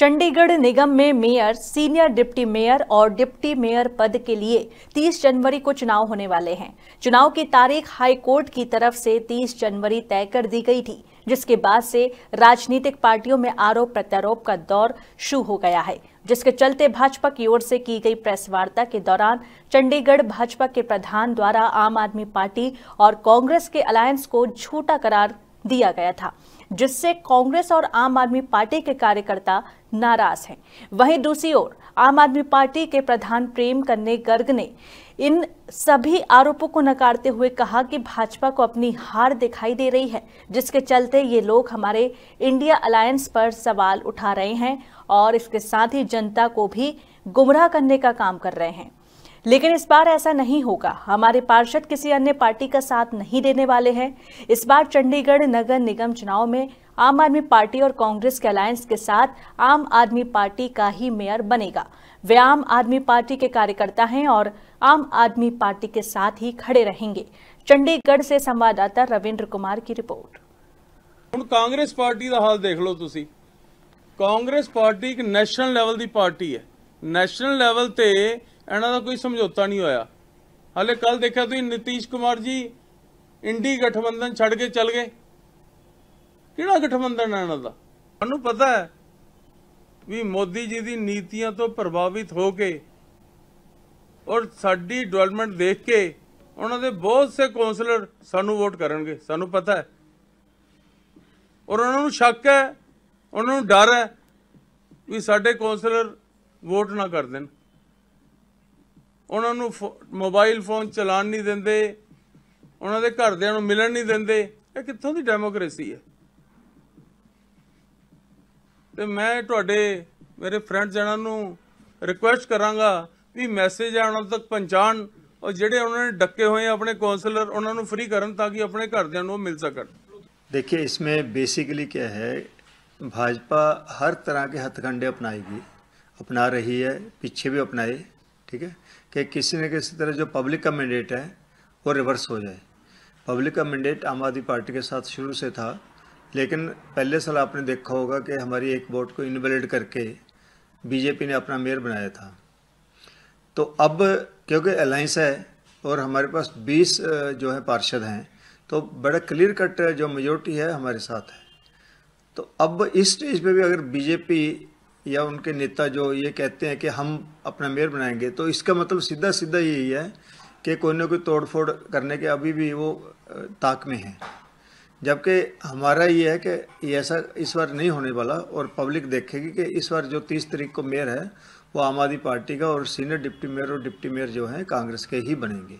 चंडीगढ़ निगम में mayor senior deputy mayor और डिप्टी मेयर पद के लिए 30 जनवरी को चुनाव होने वाले हैं चुनाव की तारीख हाई कोर्ट की तरफ से 30 जनवरी तय कर दी गई थी जिसके बाद से राजनीतिक पार्टियों में आरोप प्रत्यारोप का दौर शुरू हो गया है जिसके चलते भाजपा की ओर से की गई प्रेस वार्ता के दौरान चंडीगढ़ भाजपा के प्रधान द्वारा आम आदमी पार्टी और कांग्रेस के अलायंस को झूठा करार दिया गया था जिससे कांग्रेस और आम आदमी पार्टी के कार्यकर्ता नाराज हैं वहीं दूसरी ओर आम आदमी पार्टी के प्रधान प्रेम कन्ने गर्ग ने इन सभी आरोपों को नकारते हुए कहा कि भाजपा को अपनी हार दिखाई दे रही है जिसके चलते ये लोग हमारे इंडिया अलायंस पर सवाल उठा रहे हैं और इसके साथ ही जनता को भी गुमराह करने का काम कर रहे हैं लेकिन इस बार ऐसा नहीं होगा हमारे पार्षद किसी अन्य पार्टी का साथ नहीं देने वाले हैं इस बार चंडीगढ़ नगर निगम चुनाव में आम आदमी पार्टी और कांग्रेस के अलायंस के साथ आम आदमी पार्टी का ही मेयर बनेगा वे आम आदमी पार्टी के कार्यकर्ता हैं और आम आदमी पार्टी के साथ ही खड़े रहेंगे चंडीगढ़ से संवाददाता रविन्द्र कुमार की रिपोर्ट ਹੁਣ ਕਾਂਗਰਸ ਪਾਰਟੀ ਦਾ ਹਾਲ ਦੇਖ ਲਓ ਤੁਸੀਂ ਕਾਂਗਰਸ ਪਾਰਟੀ ਇੱਕ ਨੈਸ਼ਨਲ ਲੈਵਲ ਦੀ ਪਾਰਟੀ ਹੈ ਨੈਸ਼ਨਲ ਲੈਵਲ ਤੇ ਇਹਨਾਂ ਦਾ ਕੋਈ ਸਮਝੌਤਾ ਨਹੀਂ ਹੋਇਆ ਹਲੇ ਕੱਲ ਦੇਖਿਆ ਤੁਸੀਂ ਨਤੀਸ਼ ਕੁਮਾਰ ਜੀ ਇੰਡੀ ਗਠਬੰਧਨ ਛੱਡ ਕੇ ਚੱਲ ਗਏ ਕਿਹੜਾ ਗਠਬੰਧਨ ਹੈ ਇਹਨਾਂ ਦਾ ਤੁਹਾਨੂੰ ਪਤਾ ਹੈ ਵੀ ਮੋਦੀ ਜੀ ਦੀ ਨੀਤੀਆਂ ਤੋਂ ਪ੍ਰਭਾਵਿਤ ਹੋ ਕੇ ਔਰ ਸਾਡੀ ਡਵੈਲਪਮੈਂਟ ਦੇਖ ਕੇ ਉਹਨਾਂ ਦੇ ਬਹੁਤ ਸੇ ਕਾਉਂਸਲਰ ਸਾਨੂੰ ਵੋਟ ਕਰਨਗੇ ਸਾਨੂੰ ਪਤਾ ਹੈ ਔਰ ਉਹਨਾਂ ਨੂੰ ਸ਼ੱਕ ਹੈ ਉਹਨਾਂ ਨੂੰ ਡਰ ਹੈ ਵੀ ਸਾਡੇ ਕਾਉਂਸਲਰ ਵੋਟ ਨਾ ਕਰ ਦੇਣ ਉਹਨਾਂ ਨੂੰ ਮੋਬਾਈਲ ਫੋਨ ਚਲਾਣ ਨਹੀਂ ਦਿੰਦੇ ਉਹਨਾਂ ਦੇ ਘਰਦਿਆਂ ਨੂੰ ਮਿਲਣ ਨਹੀਂ ਦਿੰਦੇ ਇਹ ਕਿੱਥੋਂ ਦੀ ਡੈਮੋਕ੍ਰੇਸੀ ਹੈ ਤੇ ਮੈਂ ਤੁਹਾਡੇ ਮੇਰੇ ਫਰੈਂਡ ਜਣਾਂ ਨੂੰ ਰਿਕੁਐਸਟ ਕਰਾਂਗਾ ਵੀ ਮੈਸੇਜ ਆਉਣ ਤੱਕ ਪਹੁੰਚਾਣ ਉਹ ਜਿਹੜੇ ਉਹਨਾਂ ਨੇ ਡੱਕੇ ਹੋਏ ਆਪਣੇ ਕਾਉਂਸਲਰ ਉਹਨਾਂ ਨੂੰ ਫ੍ਰੀ ਕਰਨ ਤਾਂ ਕਿ ਆਪਣੇ ਘਰਦਿਆਂ ਨੂੰ ਮਿਲ ਸਕਣ ਇਸ ਵਿੱਚ ਬੇਸਿਕਲੀ ਕੀ ਹੈ ਭਾਜਪਾ ਹਰ ਤਰ੍ਹਾਂ ਦੇ हथकंडे ਅਪਣਾਏਗੀ ਅਪਣਾ ਰਹੀ ਹੈ ਪਿੱਛੇ ਵੀ ਅਪਣਾਏ ठीक है कि किसी न किसी तरह जो पब्लिक का मैंडेट है वो रिवर्स हो जाए पब्लिक का मैंडेट आम आदमी पार्टी के साथ शुरू से था लेकिन पहले साल आपने देखा होगा कि हमारी एक वोट को इनवेलिड करके बीजेपी ने अपना मेयर बनाया था तो अब क्योंकि अलाइंस है और हमारे पास 20 जो है पार्षद हैं तो बड़ा क्लियर कट जो मेजोरिटी है हमारे साथ है तो अब इस स्टेज पे भी अगर बीजेपी या उनके नेता जो ये कहते हैं कि हम अपना मेयर बनाएंगे तो इसका मतलब सीधा सीधा यही है कि कोई ना कोई तोड़फोड़ करने के अभी भी वो ताक में है जबकि हमारा ये है कि ये ऐसा इस बार नहीं होने वाला और पब्लिक देखेगी कि इस बार जो तीस तारीख को मेयर है वो आम आदमी पार्टी का और सीनियर डिप्टी मेयर और डिप्टी मेयर जो हैं कांग्रेस के ही बनेंगे